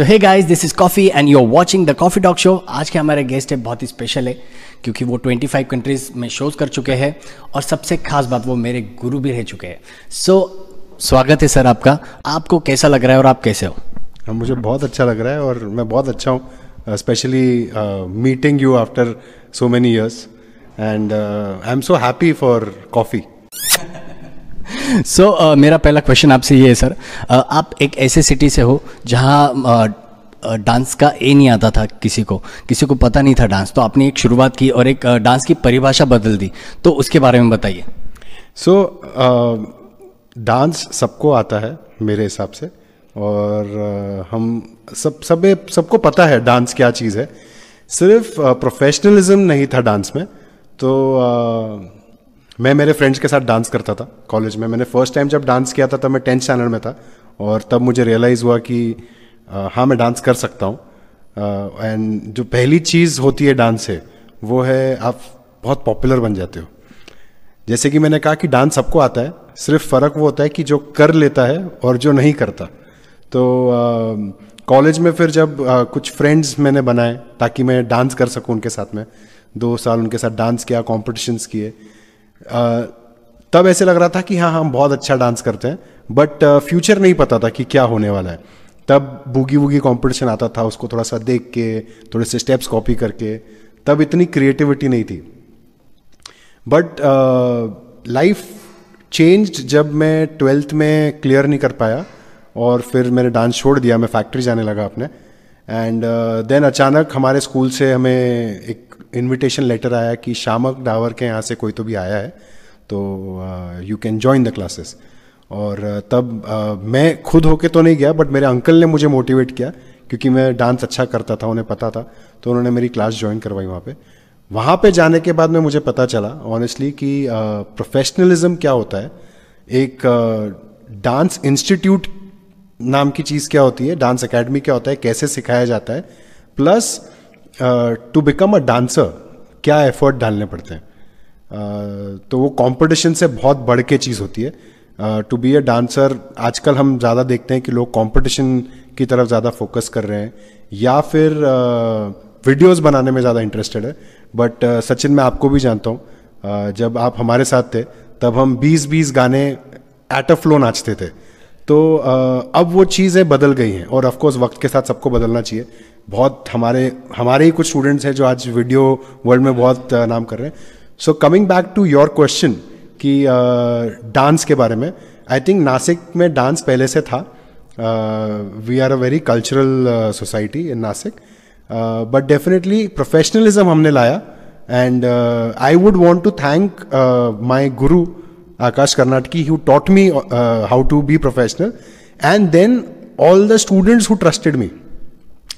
तो hey guys this is Coffee and you are watching the Coffee Talk show आज के हमारे guest है बहुत ही स्पेशल है क्योंकि वो 25 कंट्रीज में शोज कर चुके हैं और सबसे खास बात वो मेरे गुरु भी रह चुके हैं सो so, स्वागत है सर आपका आपको कैसा लग रहा है और आप कैसे हो हाँ, मुझे बहुत अच्छा लग रहा है और मैं बहुत अच्छा हूँ specially meeting you after so many years and I am so happy for Coffee so so, uh, मेरा पहला क्वेश्चन आपसे ये है सर uh, आप एक ऐसे सिटी से हो जहाँ डांस uh, uh, का ए नहीं आता था किसी को किसी को पता नहीं था डांस तो आपने एक शुरुआत की और एक डांस uh, की परिभाषा बदल दी तो उसके बारे में बताइए सो डांस सबको आता है मेरे हिसाब से और uh, हम सब सब सबको पता है डांस क्या चीज़ है सिर्फ प्रोफेशनलिज्म uh, नहीं था डांस में तो मैं मेरे फ्रेंड्स के साथ डांस करता था कॉलेज में मैंने फर्स्ट टाइम जब डांस किया था तब मैं टेंथ स्टैंडर्ड में था और तब मुझे रियलाइज़ हुआ कि हाँ मैं डांस कर सकता हूँ एंड जो पहली चीज़ होती है डांस से वो है आप बहुत पॉपुलर बन जाते हो जैसे कि मैंने कहा कि डांस सबको आता है सिर्फ फ़र्क वो होता है कि जो कर लेता है और जो नहीं करता तो कॉलेज में फिर जब आ, कुछ फ्रेंड्स मैंने बनाए ताकि मैं डांस कर सकूं उनके साथ में दो साल उनके साथ डांस किया कॉम्पिटिशन्स किए तब ऐसे लग रहा था कि हाँ हम बहुत अच्छा डांस करते हैं बट फ्यूचर नहीं पता था कि क्या होने वाला है तब बूगी वूगी कॉम्पिटिशन आता था उसको थोड़ा सा देख के थोड़े से स्टेप्स कॉपी करके तब इतनी क्रिएटिविटी नहीं थी बट लाइफ चेंज जब मैं ट्वेल्थ में क्लियर नहीं कर पाया और फिर मैंने डांस छोड़ दिया मैं फैक्ट्री जाने लगा अपने एंड देन uh, अचानक हमारे स्कूल से हमें एक इनविटेशन लेटर आया कि शामक डावर के यहाँ से कोई तो भी आया है तो you can join the classes और uh, तब uh, मैं खुद होके तो नहीं गया बट मेरे अंकल ने मुझे मोटिवेट किया क्योंकि मैं डांस अच्छा करता था उन्हें पता था तो उन्होंने मेरी क्लास ज्वाइन करवाई वहाँ पे वहाँ पे जाने के बाद में मुझे पता चला ऑनेस्टली कि प्रोफेशनलिज्म uh, क्या होता है एक डांस uh, इंस्टीट्यूट नाम की चीज़ क्या होती है डांस एकेडमी क्या होता है कैसे सिखाया जाता है plus to become a dancer क्या एफर्ट डालने पड़ते हैं uh, तो वो कंपटीशन से बहुत बढ़ के चीज़ होती है टू बी अ डांसर आजकल हम ज़्यादा देखते हैं कि लोग कंपटीशन की तरफ ज़्यादा फोकस कर रहे हैं या फिर वीडियोस uh, बनाने में ज़्यादा इंटरेस्टेड है बट uh, सचिन मैं आपको भी जानता हूँ uh, जब आप हमारे साथ थे तब हम बीस बीस गाने एट अ फ्लो नाचते थे तो अब वो चीज़ें बदल गई हैं और ऑफकोर्स वक्त के साथ सबको बदलना चाहिए बहुत हमारे हमारे ही कुछ स्टूडेंट्स हैं जो आज वीडियो वर्ल्ड में बहुत नाम कर रहे हैं so coming back to your question कि डांस के बारे में आई थिंक नासिक में डांस पहले से था we are a very cultural society in Nashik but definitely professionalism हमने लाया and I would want to thank my guru Akash Karnataki who taught me how to be professional and then all the students who trusted me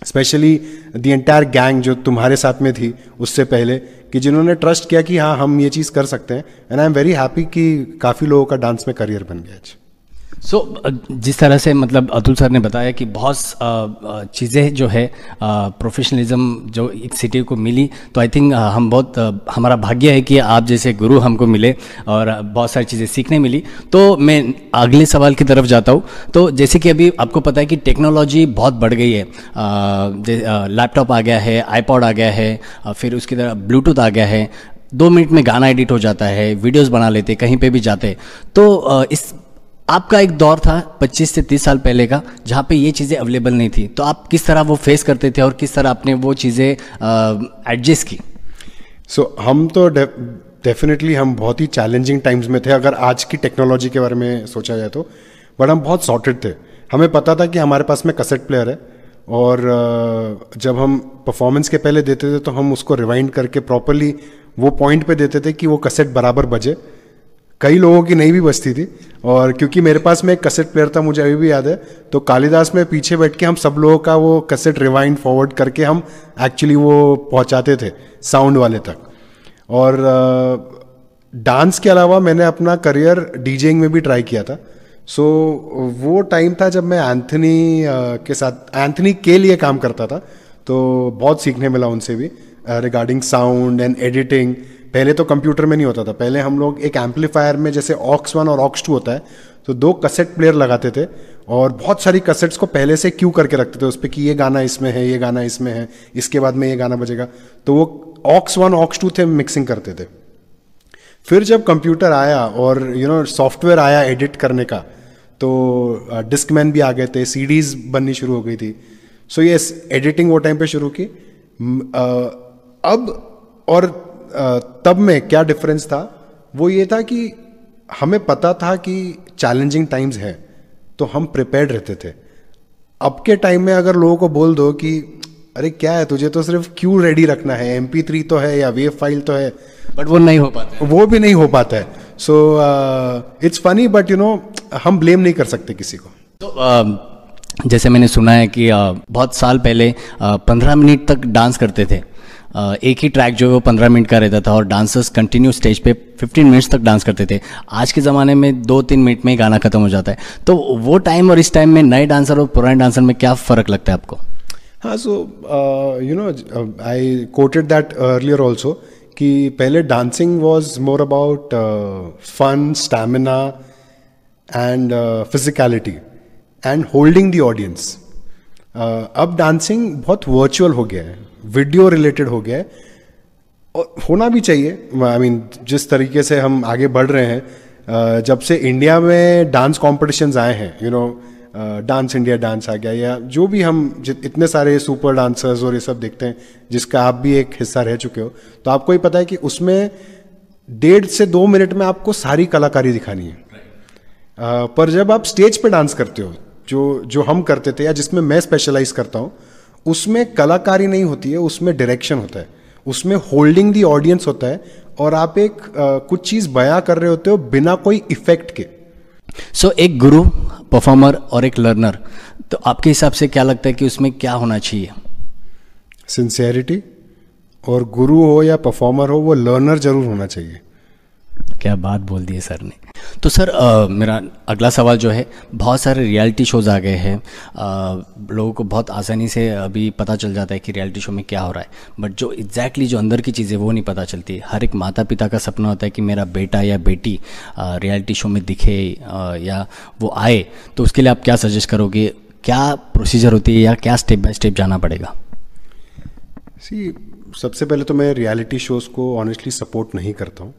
specially the entire gang जो तुम्हारे साथ में थी उससे पहले कि जिन्होंने ट्रस्ट किया कि हाँ हम ये चीज़ कर सकते हैं and I am very happy कि काफ़ी लोगों का डांस में करियर बन गया है सो so, uh, जिस तरह से मतलब अतुल सर ने बताया कि बहुत uh, uh, चीज़ें जो है प्रोफेशनलिज्म जो एक सिटी को मिली तो आई थिंक हम बहुत हमारा भाग्य है कि आप जैसे गुरु हमको मिले और बहुत सारी चीज़ें सीखने मिली तो मैं अगले सवाल की तरफ जाता हूँ तो जैसे कि अभी आपको पता है कि टेक्नोलॉजी बहुत बढ़ गई है लैपटॉप आ गया है आईपॉड आ गया है फिर उसकी तरह ब्लूटूथ आ गया है दो मिनट में गाना एडिट हो जाता है वीडियोस बना लेते कहीं पे भी जाते तो इस आपका एक दौर था 25 से 30 साल पहले का जहाँ पे ये चीज़ें अवेलेबल नहीं थी तो आप किस तरह वो फेस करते थे और किस तरह आपने वो चीज़ें एडजस्ट की सो so, हम तो डेफिनेटली हम बहुत ही चैलेंजिंग टाइम्स में थे अगर आज की टेक्नोलॉजी के बारे में सोचा जाए तो बट हम बहुत सॉर्टेड थे हमें पता था कि हमारे पास में कसेट प्लेयर है और जब हम परफॉर्मेंस के पहले देते थे तो हम उसको रिवाइंड करके प्रॉपरली वो पॉइंट पे देते थे कि वो कसेट बराबर बजे कई लोगों की नहीं भी बचती थी और क्योंकि मेरे पास में एक कसेट प्लेयर था मुझे अभी भी याद है तो कालिदास में पीछे बैठ के हम सब लोगों का वो कसेट रिवाइंड फॉरवर्ड करके हम एक्चुअली वो पहुंचाते थे साउंड वाले तक और डांस के अलावा मैंने अपना करियर डीजेइंग में भी ट्राई किया था सो so, वो टाइम था जब मैं एंथनी के साथ एंथनी के लिए काम करता था तो बहुत सीखने मिला उनसे भी रिगार्डिंग साउंड एंड एडिटिंग पहले तो कंप्यूटर में नहीं होता था पहले हम लोग एक एम्पलीफायर में जैसे ऑक्स वन और ऑक्स टू होता है तो दो कसेट प्लेयर लगाते थे और बहुत सारी कसेट्स को पहले से क्यू करके रखते थे उस पर कि ये गाना इसमें है ये गाना इसमें है इसके बाद में ये गाना बजेगा तो वो ऑक्स वन ऑक्स टू थे मिक्सिंग करते थे फिर जब कंप्यूटर आया और यू नो सॉफ्टवेयर आया एडिट करने का तो डिस्कमैन भी आ गए थे सीडीज बननी शुरू हो गई थी सो यस एडिटिंग वो टाइम पे शुरू की अब और तब में क्या डिफरेंस था वो ये था कि हमें पता था कि चैलेंजिंग टाइम्स है तो हम प्रिपेयर्ड रहते थे अब के टाइम में अगर लोगों को बोल दो कि अरे क्या है तुझे तो सिर्फ क्यू रेडी रखना है एम थ्री तो है या वेव फाइल तो है बट वो नहीं हो पाता वो भी नहीं हो पाता है so it's funny but you know हम ब्लेम नहीं कर सकते किसी को तो uh, जैसे मैंने सुना है कि uh, बहुत साल पहले पंद्रह uh, मिनट तक डांस करते थे एक ही ट्रैक जो है वो पंद्रह मिनट का रहता था और डांसर्स कंटिन्यू स्टेज पे फिफ्टीन मिनट्स तक डांस करते थे आज के ज़माने में दो तीन मिनट में ही गाना खत्म हो जाता है तो वो टाइम और इस टाइम में नए डांसर और पुराने डांसर में क्या फ़र्क लगता है आपको हाँ so you know I quoted that earlier also कि पहले dancing was more about fun stamina and physicality and holding the audience अब डांसिंग बहुत वर्चुअल हो गया है वीडियो रिलेटेड हो गया है और होना भी चाहिए आई I मीन mean, जिस तरीके से हम आगे बढ़ रहे हैं जब से इंडिया में डांस कॉम्पिटिशन्स आए हैं you know Dance India Dance आ गया या जो भी हम इतने सारे सुपर डांसर्स और ये सब देखते हैं जिसका आप भी एक हिस्सा रह चुके हो तो आपको ही पता है कि उसमें डेढ़ से दो मिनट में आपको सारी कलाकारी दिखानी है पर जब आप स्टेज पे डांस करते हो जो जो हम करते थे या जिसमें मैं स्पेशलाइज करता हूँ उसमें कलाकारी नहीं होती है उसमें डायरेक्शन होता है उसमें होल्डिंग दी ऑडियंस होता है और आप एक आ, कुछ चीज़ बयां कर रहे होते हो बिना कोई इफेक्ट के सो so, एक गुरु परफॉर्मर और एक लर्नर तो आपके हिसाब से क्या लगता है कि उसमें क्या होना चाहिए सिंसेरिटी और गुरु हो या परफॉर्मर हो वो लर्नर जरूर होना चाहिए क्या बात बोल दी है सर ने तो सर आ, मेरा अगला सवाल जो है बहुत सारे रियलिटी शोज़ आ गए हैं लोगों को बहुत आसानी से अभी पता चल जाता है कि रियलिटी शो में क्या हो रहा है बट जो एग्जैक्टली exactly जो अंदर की चीज़ें वो नहीं पता चलती हर एक माता पिता का सपना होता है कि मेरा बेटा या बेटी रियलिटी शो में दिखे आ, या वो आए तो उसके लिए आप क्या सजेस्ट करोगे क्या प्रोसीजर होती है या क्या स्टेप बाय स्टेप जाना पड़ेगा सी सबसे पहले तो मैं रियलिटी शोज़ को ऑनेस्टली सपोर्ट नहीं करता हूँ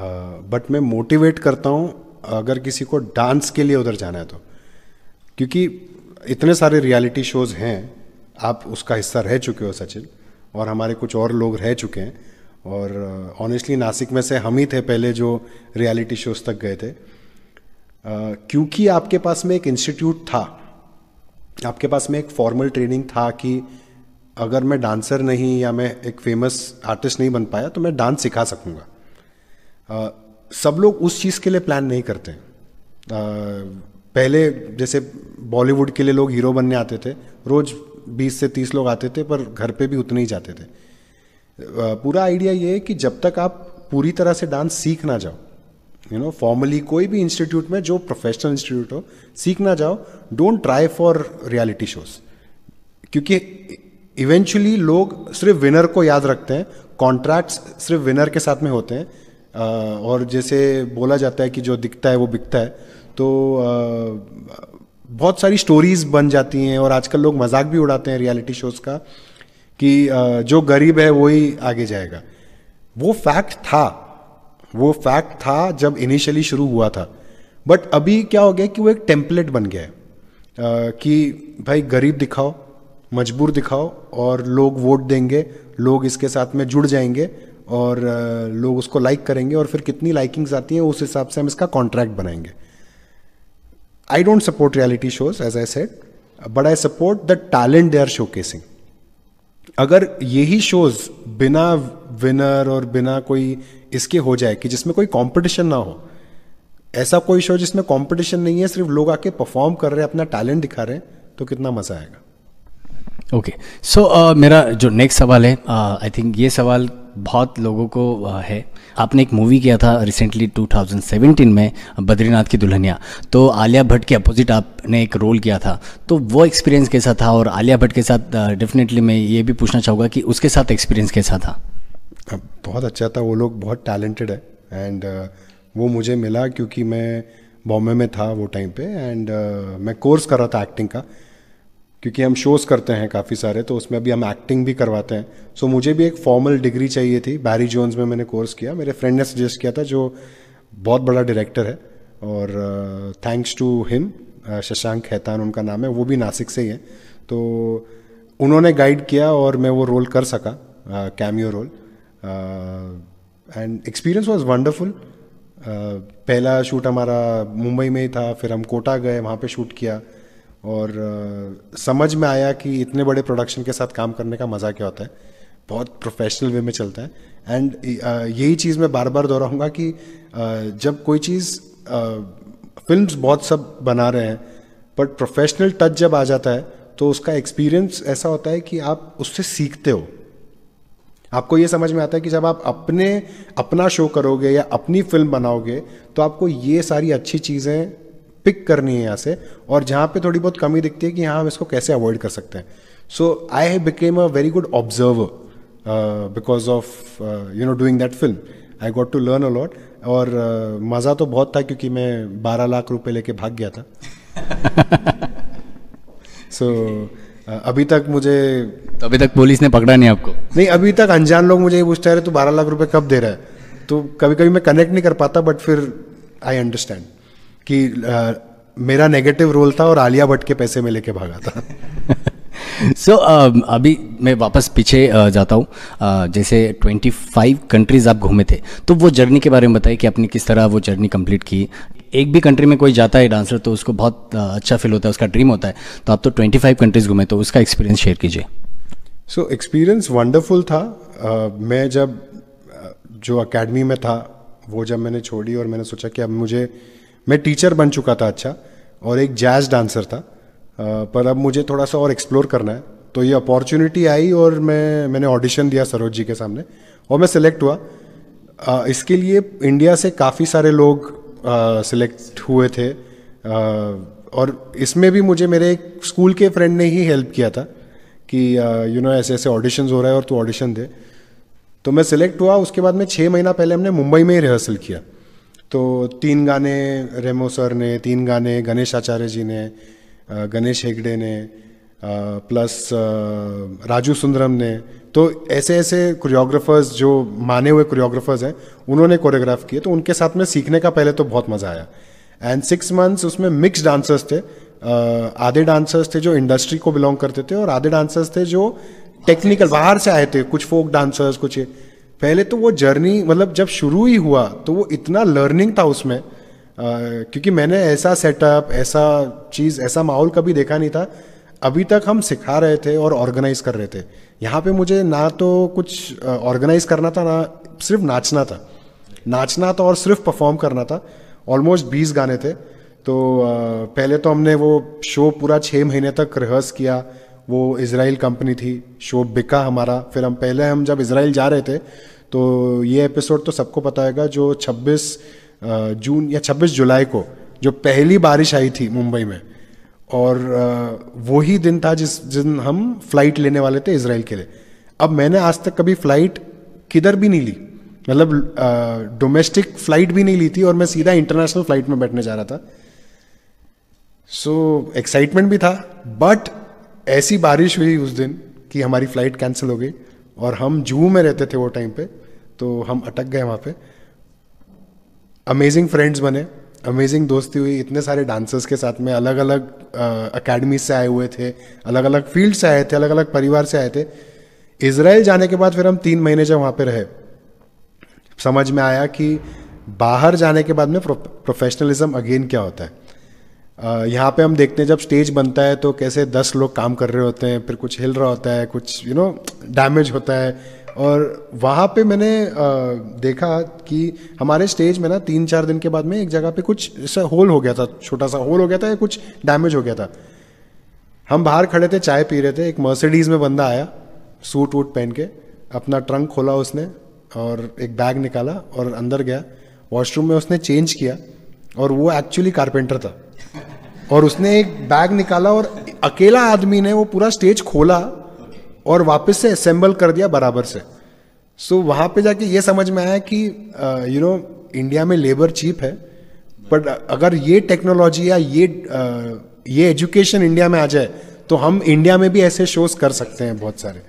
बट मैं मोटिवेट करता हूँ अगर किसी को डांस के लिए उधर जाना है तो क्योंकि इतने सारे रियलिटी शोज़ हैं आप उसका हिस्सा रह चुके हो सचिन और हमारे कुछ और लोग रह चुके हैं और ऑनेस्टली नासिक में से हम ही थे पहले जो रियलिटी शोज़ तक गए थे क्योंकि आपके पास में एक इंस्टीट्यूट था आपके पास में एक फॉर्मल ट्रेनिंग था कि अगर मैं डांसर नहीं या मैं एक फेमस आर्टिस्ट नहीं बन पाया तो मैं डांस सिखा सकूँगा आ, सब लोग उस चीज़ के लिए प्लान नहीं करते हैं पहले जैसे बॉलीवुड के लिए लोग हीरो बनने आते थे रोज़ बीस से तीस लोग आते थे पर घर पे भी उतने ही जाते थे पूरा आइडिया ये है कि जब तक आप पूरी तरह से डांस सीख ना जाओ यू नो फॉर्मली कोई भी इंस्टीट्यूट में जो प्रोफेशनल इंस्टीट्यूट हो सीख ना जाओ don't try for reality shows क्योंकि इवेंचुअली लोग सिर्फ विनर को याद रखते हैं कॉन्ट्रैक्ट्स सिर्फ विनर के साथ में होते हैं और जैसे बोला जाता है कि जो दिखता है वो बिकता है तो बहुत सारी स्टोरीज बन जाती हैं और आजकल लोग मजाक भी उड़ाते हैं रियलिटी शोज़ का कि जो गरीब है वही आगे जाएगा वो फैक्ट था वो फैक्ट था जब इनिशियली शुरू हुआ था बट अभी क्या हो गया कि वो एक टेम्पलेट बन गया है कि भाई गरीब दिखाओ मजबूर दिखाओ और लोग वोट देंगे लोग इसके साथ में जुड़ जाएंगे और लोग उसको लाइक करेंगे और फिर कितनी लाइकिंग्स आती हैं उस हिसाब से हम इसका कॉन्ट्रैक्ट बनाएंगे I don't support reality shows as I said but I support the talent they are show अगर यही शोज बिना विनर और बिना कोई इसके हो जाए कि जिसमें कोई कंपटीशन ना हो ऐसा कोई शो जिसमें कंपटीशन नहीं है सिर्फ लोग आके परफॉर्म कर रहे हैं अपना टैलेंट दिखा रहे हैं तो कितना मजा आएगा ओके सो uh, मेरा जो नेक्स्ट सवाल है आई uh, थिंक ये सवाल बहुत लोगों को uh, है आपने एक मूवी किया था रिसेंटली 2017 में बद्रीनाथ की दुल्हनिया तो आलिया भट्ट के अपोजिट आपने एक रोल किया था तो वो एक्सपीरियंस कैसा था और आलिया भट्ट के साथ डेफिनेटली मैं ये भी पूछना चाहूँगा कि उसके साथ एक्सपीरियंस कैसा था बहुत अच्छा था वो लोग बहुत टैलेंटेड है एंड uh, वो मुझे मिला क्योंकि मैं बॉम्बे में था वो टाइम पे एंड uh, मैं कोर्स कर रहा था एक्टिंग का क्योंकि हम शोज़ करते हैं काफ़ी सारे तो उसमें अभी हम एक्टिंग भी करवाते हैं सो so, मुझे भी एक फॉर्मल डिग्री चाहिए थी बैरी जोन्स में मैंने कोर्स किया मेरे फ्रेंड ने सजेस्ट किया था जो बहुत बड़ा डायरेक्टर है और thanks to him Shashank Khaitan उनका नाम है वो भी नासिक से ही है तो उन्होंने गाइड किया और मैं वो रोल कर सका cameo role and experience was wonderful पहला शूट हमारा मुंबई में ही था फिर हम कोटा गए वहाँ पे शूट किया uh, और समझ में आया कि इतने बड़े प्रोडक्शन के साथ काम करने का मज़ा क्या होता है बहुत प्रोफेशनल वे में चलता है एंड यही चीज़ मैं बार बार दोहराऊंगा कि जब कोई चीज़ फिल्म बहुत सब बना रहे हैं बट प्रोफेशनल टच जब आ जाता है तो उसका एक्सपीरियंस ऐसा होता है कि आप उससे सीखते हो आपको ये समझ में आता है कि जब आप अपने अपना शो करोगे या अपनी फिल्म बनाओगे तो आपको ये सारी अच्छी चीज़ें पिक करनी है यहाँ से और जहाँ पे थोड़ी बहुत कमी दिखती है कि हाँ हम इसको कैसे अवॉइड कर सकते हैं so I became a very good observer because of you know doing that film I got to learn a lot और uh, मज़ा तो बहुत था क्योंकि मैं बारह लाख रुपए लेके भाग गया था सो so, uh, अभी तक मुझे तो अभी तक पुलिस ने पकड़ा नहीं आपको नहीं अभी तक अनजान लोग मुझे ये पूछते रहे तो बारह लाख रुपए कब दे रहा है तो कभी कभी मैं कनेक्ट नहीं कर पाता बट फिर आई अंडरस्टैंड कि आ, मेरा नेगेटिव रोल था और आलिया भट्ट के पैसे में लेके भागा था सो so, uh, अभी मैं वापस पीछे uh, जाता हूँ uh, जैसे 25 कंट्रीज़ आप घूमे थे तो वो जर्नी के बारे में बताइए कि आपने किस तरह वो जर्नी कंप्लीट की एक भी कंट्री में कोई जाता है डांसर तो उसको बहुत अच्छा फील होता है उसका ड्रीम होता है तो आप तो 25 कंट्रीज़ घूमे तो उसका एक्सपीरियंस शेयर कीजिए सो एक्सपीरियंस वंडरफुल था uh, मैं जब जो अकेडमी में था वो जब मैंने छोड़ी और मैंने सोचा कि अब मुझे मैं टीचर बन चुका था अच्छा और एक जैज़ डांसर था पर अब मुझे थोड़ा सा और एक्सप्लोर करना है तो ये अपॉर्चुनिटी आई और मैं मैंने ऑडिशन दिया सरोज जी के सामने और मैं सिलेक्ट हुआ इसके लिए इंडिया से काफ़ी सारे लोग सिलेक्ट हुए थे और इसमें भी मुझे मेरे एक स्कूल के फ्रेंड ने ही हेल्प किया था कि यू नो ऐसे ऐसे ऑडिशन हो रहा है और तू ऑडिशन दे तो मैं सिलेक्ट हुआ उसके बाद में छः महीना पहले हमने मुंबई में ही रिहर्सल किया तो तीन गाने रेमो सर ने तीन गाने गणेश आचार्य जी ने गणेश हेगड़े ने प्लस राजू सुंदरम ने तो ऐसे ऐसे कोरियोग्राफर्स जो माने हुए कोरियोग्राफर्स हैं उन्होंने कोरियोग्राफ किए तो उनके साथ में सीखने का पहले तो बहुत मज़ा आया एंड सिक्स मंथ्स उसमें मिक्स डांसर्स थे आधे डांसर्स थे जो इंडस्ट्री को बिलोंग करते थे और आधे डांसर्स थे जो टेक्निकल बाहर से आए थे कुछ फोक डांसर्स कुछ पहले तो वो जर्नी मतलब जब शुरू ही हुआ तो वो इतना लर्निंग था उसमें क्योंकि मैंने ऐसा सेटअप ऐसा चीज़ ऐसा माहौल कभी देखा नहीं था अभी तक हम सिखा रहे थे और ऑर्गेनाइज कर रहे थे यहाँ पे मुझे ना तो कुछ ऑर्गेनाइज करना था ना सिर्फ नाचना था नाचना था और सिर्फ परफॉर्म करना था ऑलमोस्ट बीस गाने थे तो पहले तो हमने वो शो पूरा छः महीने तक रिहर्स किया वो इसराइल कंपनी थी शो बिका हमारा फिर हम पहले हम जब इसराइल जा रहे थे तो ये एपिसोड तो सबको पता होगा जो 26 जून या 26 जुलाई को जो पहली बारिश आई थी मुंबई में और वो ही दिन था जिस दिन हम फ्लाइट लेने वाले थे इसराइल के लिए अब मैंने आज तक कभी फ़्लाइट किधर भी नहीं ली मतलब डोमेस्टिक फ़्लाइट भी नहीं ली थी और मैं सीधा इंटरनेशनल फ़्लाइट में बैठने जा रहा था सो so, एक्साइटमेंट भी था बट ऐसी बारिश हुई उस दिन कि हमारी फ़्लाइट कैंसिल हो गई और हम जू में रहते थे वो टाइम पे तो हम अटक गए वहाँ पे अमेजिंग फ्रेंड्स बने अमेजिंग दोस्ती हुई इतने सारे डांसर्स के साथ में अलग अलग अकेडमी से आए हुए थे अलग अलग फील्ड से आए थे अलग अलग परिवार से आए थे इसराइल जाने के बाद फिर हम तीन महीने जब वहाँ पे रहे समझ में आया कि बाहर जाने के बाद में प्रो प्रोफेशनलिज्म अगेन क्या होता है यहाँ पे हम देखते हैं जब स्टेज बनता है तो कैसे दस लोग काम कर रहे होते हैं फिर कुछ हिल रहा होता है कुछ यू नो डैमेज होता है और वहाँ पे मैंने देखा कि हमारे स्टेज में ना तीन चार दिन के बाद में एक जगह पे कुछ ऐसा होल हो गया था छोटा सा होल हो गया था या कुछ डैमेज हो गया था हम बाहर खड़े थे चाय पी रहे थे एक मर्सिडीज़ में बंदा आया सूट वूट पहन के अपना ट्रंक खोला उसने और एक बैग निकाला और अंदर गया वॉशरूम में उसने चेंज किया और वो एक्चुअली कारपेंटर था और उसने एक बैग निकाला और अकेला आदमी ने वो पूरा स्टेज खोला और वापस से असेंबल कर दिया बराबर से सो so, वहाँ पे जाके ये समझ में आया कि यू नो इंडिया में लेबर चीप है बट अगर ये टेक्नोलॉजी या ये आ, ये एजुकेशन इंडिया में आ जाए तो हम इंडिया में भी ऐसे शोज कर सकते हैं बहुत सारे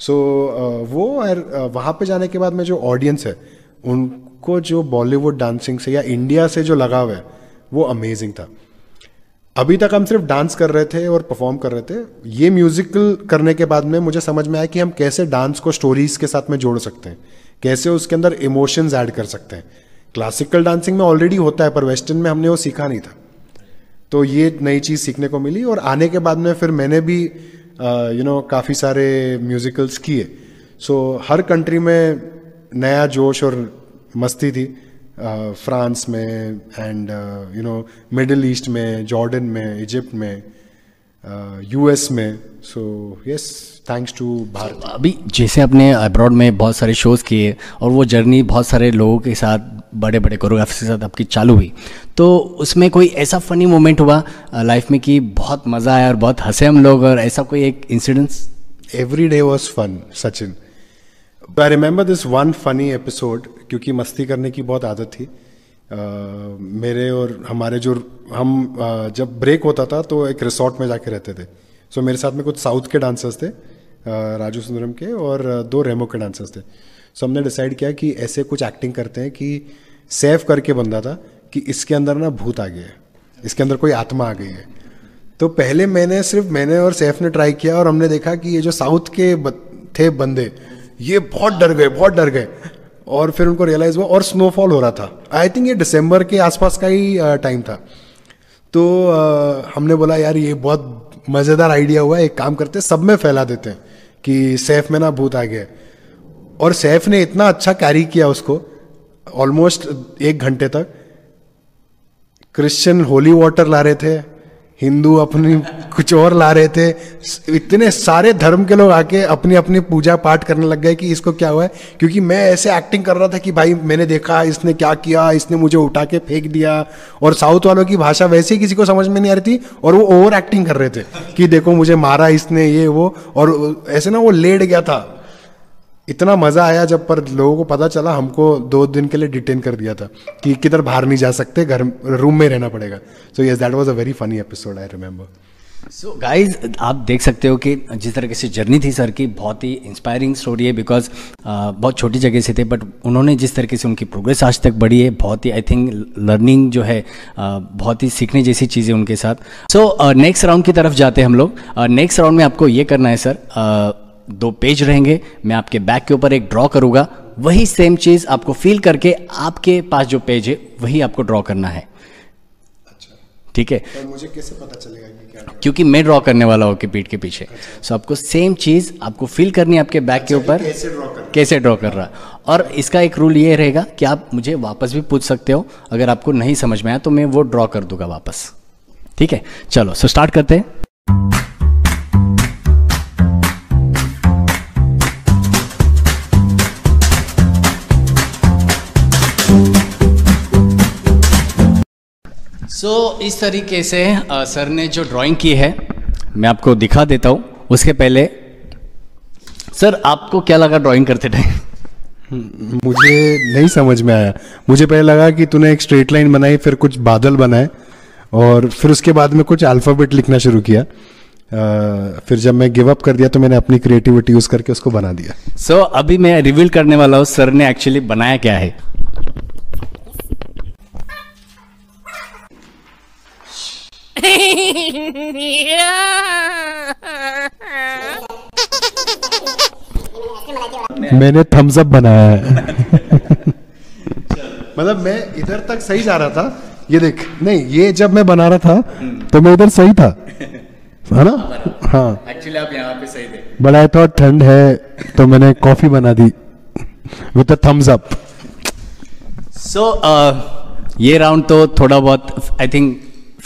सो so, वो और वहाँ पे जाने के बाद में जो ऑडियंस है उनको जो बॉलीवुड डांसिंग से या इंडिया से जो लगाव है वो अमेजिंग था अभी तक हम सिर्फ डांस कर रहे थे और परफॉर्म कर रहे थे ये म्यूजिकल करने के बाद में मुझे समझ में आया कि हम कैसे डांस को स्टोरीज के साथ में जोड़ सकते हैं कैसे उसके अंदर इमोशंस ऐड कर सकते हैं क्लासिकल डांसिंग में ऑलरेडी होता है पर वेस्टर्न में हमने वो सीखा नहीं था तो ये नई चीज़ सीखने को मिली और आने के बाद में फिर मैंने भी यू नो काफ़ी सारे म्यूजिकल्स किए सो हर कंट्री में नया जोश और मस्ती थी फ्रांस uh, में and you know Middle East में जॉर्डन में इजिप्ट में यूएस uh, में so yes thanks to Bharat अभी जैसे आपने अब्रॉड में बहुत सारे शोज़ किए और वो जर्नी बहुत सारे लोगों के साथ बड़े बड़े कोरियोग्राफर्स के साथ आपकी चालू हुई तो उसमें कोई ऐसा फ़नी मोमेंट हुआ लाइफ uh, में कि बहुत मज़ा आया और बहुत हंसे हम लोग और ऐसा कोई एक incidence every day was fun Sachin तो I remember this one funny episode क्योंकि मस्ती करने की बहुत आदत थी Uh, मेरे और हमारे जो हम uh, जब ब्रेक होता था तो एक रिसोर्ट में जाके रहते थे सो so, मेरे साथ में कुछ साउथ के डांसर्स थे uh, राजू सुंदरम के और दो रेमो के डांसर्स थे सो so, हमने डिसाइड किया कि ऐसे कुछ एक्टिंग करते हैं कि सेव करके बंदा था कि इसके अंदर ना भूत आ गया है इसके अंदर कोई आत्मा आ गई है तो पहले मैंने सिर्फ मैंने और सैफ ने ट्राई किया और हमने देखा कि ये जो साउथ के थे बंदे ये बहुत डर गए बहुत डर गए और फिर उनको रियलाइज़ हुआ और स्नोफॉल हो रहा था आई थिंक ये दिसंबर के आसपास का ही टाइम था तो आ, हमने बोला यार ये बहुत मज़ेदार आइडिया हुआ एक काम करते सब में फैला देते हैं कि सैफ में ना भूत आ गया और सैफ ने इतना अच्छा कैरी किया उसको ऑलमोस्ट एक घंटे तक क्रिश्चियन होली वाटर ला रहे थे हिंदू अपनी कुछ और ला रहे थे इतने सारे धर्म के लोग आके अपनी अपनी पूजा पाठ करने लग गए कि इसको क्या हुआ है क्योंकि मैं ऐसे एक्टिंग कर रहा था कि भाई मैंने देखा इसने क्या किया इसने मुझे उठा के फेंक दिया और साउथ वालों की भाषा वैसे ही किसी को समझ में नहीं आ रही थी और वो ओवर एक्टिंग कर रहे थे कि देखो मुझे मारा इसने ये वो और ऐसे ना वो लेट गया था इतना मज़ा आया जब पर लोगों को पता चला हमको दो दिन के लिए डिटेन कर दिया था कि किधर बाहर नहीं जा सकते घर रूम में रहना पड़ेगा so yes that was a very funny episode I remember so guys आप देख सकते हो कि जिस तरह से जर्नी थी सर की बहुत ही इंस्पायरिंग स्टोरी है बिकॉज बहुत छोटी जगह से थे बट उन्होंने जिस तरीके से उनकी प्रोग्रेस आज तक बढ़ी है बहुत ही आई थिंक लर्निंग जो है बहुत ही सीखने जैसी चीज़ें उनके साथ सो नेक्स्ट राउंड की तरफ जाते हैं हम लोग नेक्स्ट राउंड में आपको ये करना है सर दो पेज रहेंगे मैं आपके बैक के ऊपर एक ड्रॉ करूंगा वही सेम चीज़ आपको फील करके आपके पास जो पेज है वही आपको ड्रॉ करना है अच्छा। ठीक है तो मुझे कैसे पता चलेगा कि क्या क्योंकि मैं ड्रॉ करने वाला हूँ कि पीठ के पीछे सो अच्छा। so, आपको सेम चीज़ आपको फील करनी है आपके बैक अच्छा, के ऊपर कैसे ड्रॉ कर रहा और इसका एक रूल ये रहेगा कि आप मुझे वापस भी पूछ सकते हो अगर आपको नहीं समझ में आया तो मैं वो ड्रॉ कर दूंगा वापस ठीक है चलो सो so स्टार्ट करते हैं सो so, इस तरीके से आ, सर ने जो ड्राइंग की है मैं आपको दिखा देता हूँ उसके पहले सर आपको क्या लगा ड्राइंग करते टाइम मुझे नहीं समझ में आया मुझे पहले लगा कि तूने एक स्ट्रेट लाइन बनाई फिर कुछ बादल बनाए और फिर उसके बाद में कुछ अल्फ़ाबेट लिखना शुरू किया आ, फिर जब मैं गिव अप कर दिया तो मैंने अपनी क्रिएटिविटी यूज करके उसको बना दिया सो so, अभी मैं रिवील करने वाला हूँ सर ने एक्चुअली बनाया क्या है मैंने थम्स अप बनाया है मतलब मैं इधर तक सही जा रहा था ये देख नहीं ये जब मैं बना रहा था हम्म। तो मैं इधर सही था है ना हाँ एक्चुअली आप यहाँ पे सही थे बट आई थॉट ठंड है तो मैंने कॉफी बना दी विद थम्स अप सो ये राउंड तो थोड़ा बहुत I think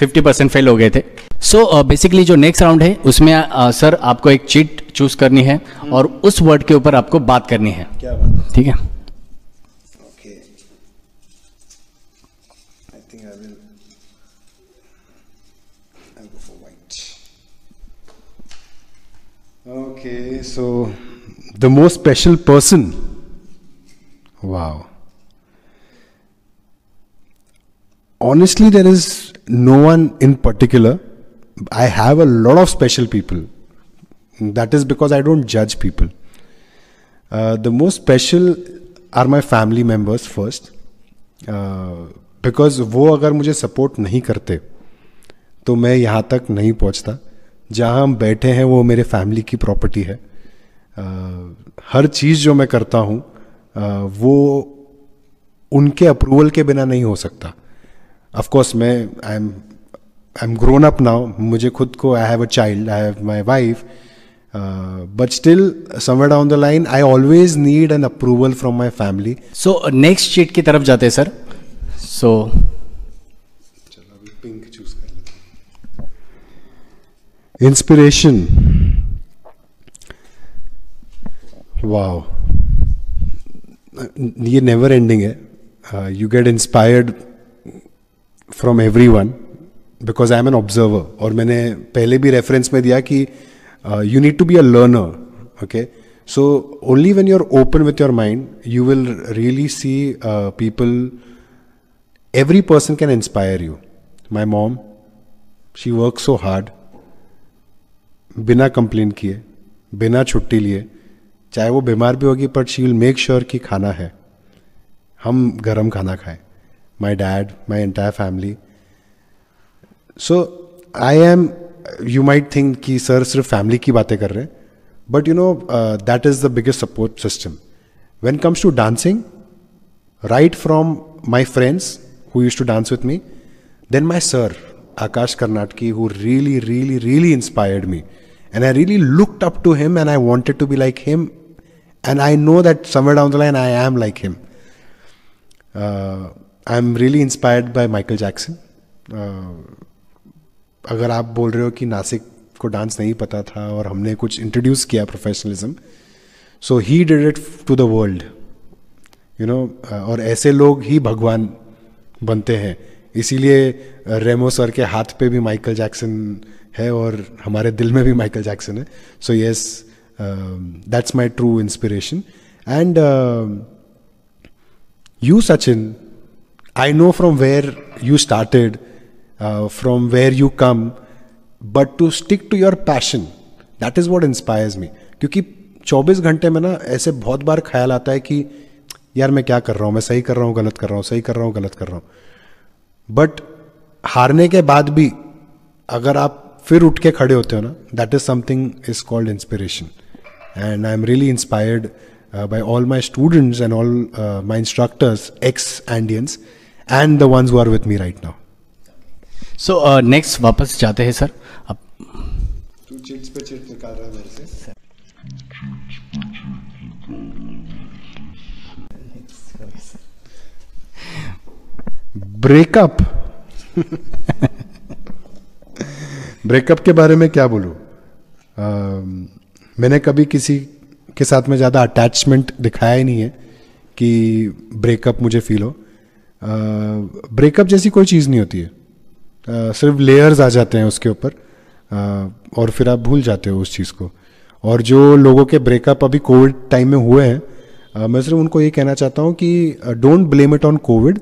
fifty percent fail हो गए थे सो so, बेसिकली uh, जो नेक्स्ट राउंड है उसमें सर uh, आपको एक चीट चूज करनी है और उस वर्ड के ऊपर आपको बात करनी है ठीक है Okay, so the most special person. Wow. Honestly, there is no one in particular. I have a lot of special people. That is because I don't judge people. Uh, the most special are my family members first. Because uh, वो अगर मुझे support नहीं करते तो मैं यहाँ तक नहीं पहुँचता जहाँ हम बैठे हैं वो मेरे फैमिली की प्रॉपर्टी है uh, हर चीज़ जो मैं करता हूँ uh, वो उनके अप्रूवल के बिना नहीं हो सकता ऑफ कोर्स मैं I am I am grown up now मुझे खुद को I have a child I have my wife but still somewhere down the line I always need an approval from my family so next sheet की तरफ जाते हैं sir so pink choose कर inspiration वाह ये नेवर एंडिंग है you get inspired from everyone because I am an observer और मैंने पहले भी रेफरेंस में दिया कि you need to be a learner okay so only when you are open with your mind you will really see people every person can inspire you my mom she work so hard बिना complain किए बिना छुट्टी लिए चाहे वो बीमार भी होगी but she will make sure कि खाना है हम गरम खाना खाएं my dad, my entire family. So I am. You might think ki sir sirf family ki baate kar rahe, but you know uh, that is the biggest support system. When it comes to dancing, right from my friends who used to dance with me, then my sir Akash Karnatki, who really, really, really inspired me, and I really looked up to him, and I wanted to be like him. And I know that somewhere down the line I am like him. Uh, I am really inspired by Michael Jackson अगर आप बोल रहे हो कि नासिक को dance नहीं पता था और हमने कुछ इंट्रोड्यूस किया professionalism so he did it to the world you know और ऐसे लोग ही भगवान बनते हैं इसीलिए रेमो सर के हाथ पे भी माइकल जैक्सन है और हमारे दिल में भी माइकल जैक्सन है so yes that's my true inspiration and you Sachin I know from where you started, uh, from where you come, but to stick to your passion, that is what inspires me. क्योंकि 24 घंटे में ना ऐसे बहुत बार ख्याल आता है कि यार मैं क्या कर रहा हूँ मैं सही कर रहा हूँ गलत कर रहा हूँ सही कर रहा हूँ गलत कर रहा हूँ बट हारने के बाद भी अगर आप फिर उठ के खड़े होते हो ना that is something is called inspiration and I am really inspired by all my students and all my instructors ex audiences and the ones are with me right now so next वापस जाते हैं sir अब chits पे chit निकाल रहा है मेरे से ब्रेकअप ब्रेकअप के बारे में क्या uh, मैंने कभी किसी के साथ में ज़्यादा अटैचमेंट दिखाया ही नहीं है कि ब्रेकअप मुझे फील हो ब्रेकअप जैसी कोई चीज़ नहीं होती है आ, सिर्फ लेयर्स आ जाते हैं उसके ऊपर और फिर आप भूल जाते हो उस चीज़ को और जो लोगों के ब्रेकअप अभी कोविड टाइम में हुए हैं मैं सिर्फ उनको ये कहना चाहता हूँ कि don't blame it on Covid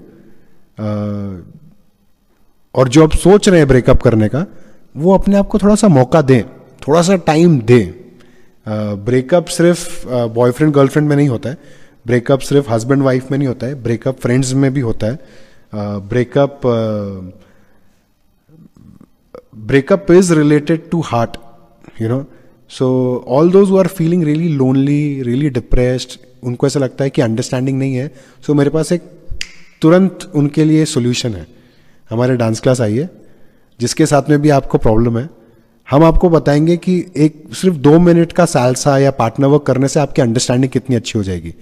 और जो आप सोच रहे हैं ब्रेकअप करने का वो अपने आप को थोड़ा सा मौका दें थोड़ा सा टाइम दें ब्रेकअप सिर्फ बॉयफ्रेंड गर्लफ्रेंड में नहीं होता है ब्रेकअप सिर्फ हस्बैंड वाइफ में नहीं होता है ब्रेकअप फ्रेंड्स में भी होता है breakup breakup is related to heart you know so all those are feeling really lonely really depressed उनको ऐसा लगता है कि अंडरस्टैंडिंग नहीं है सो so, मेरे पास एक तुरंत उनके लिए सोल्यूशन है हमारे डांस क्लास आइए जिसके साथ में भी आपको प्रॉब्लम है हम आपको बताएंगे कि एक सिर्फ दो मिनट का सालसा या पार्टनर वर्क करने से आपकी अंडरस्टैंडिंग कितनी अच्छी हो जाएगी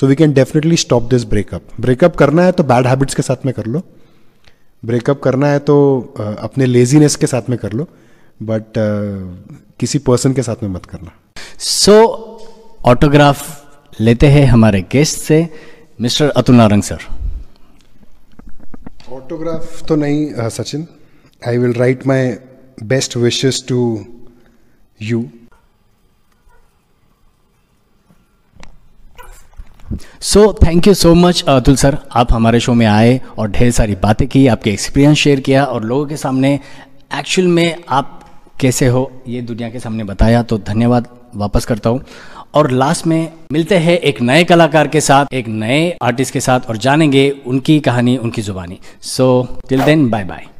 so we can definitely stop this breakup breakup करना है तो बैड हैबिट्स के साथ में कर लो ब्रेकअप करना है तो अपने लेजीनेस के साथ में कर लो बट किसी पर्सन के साथ में मत करना सो so, ऑटोग्राफ लेते हैं हमारे गेस्ट से mister Atul Narang sir autograph तो नहीं Sachin I will write my best wishes to you so thank you so much Atul sir आप हमारे शो में आए और ढेर सारी बातें की आपके एक्सपीरियंस शेयर किया और लोगों के सामने एक्चुअल में आप कैसे हो ये दुनिया के सामने बताया तो धन्यवाद वापस करता हूँ और लास्ट में मिलते हैं एक नए कलाकार के साथ एक नए आर्टिस्ट के साथ और जानेंगे उनकी कहानी उनकी जुबानी so till then bye bye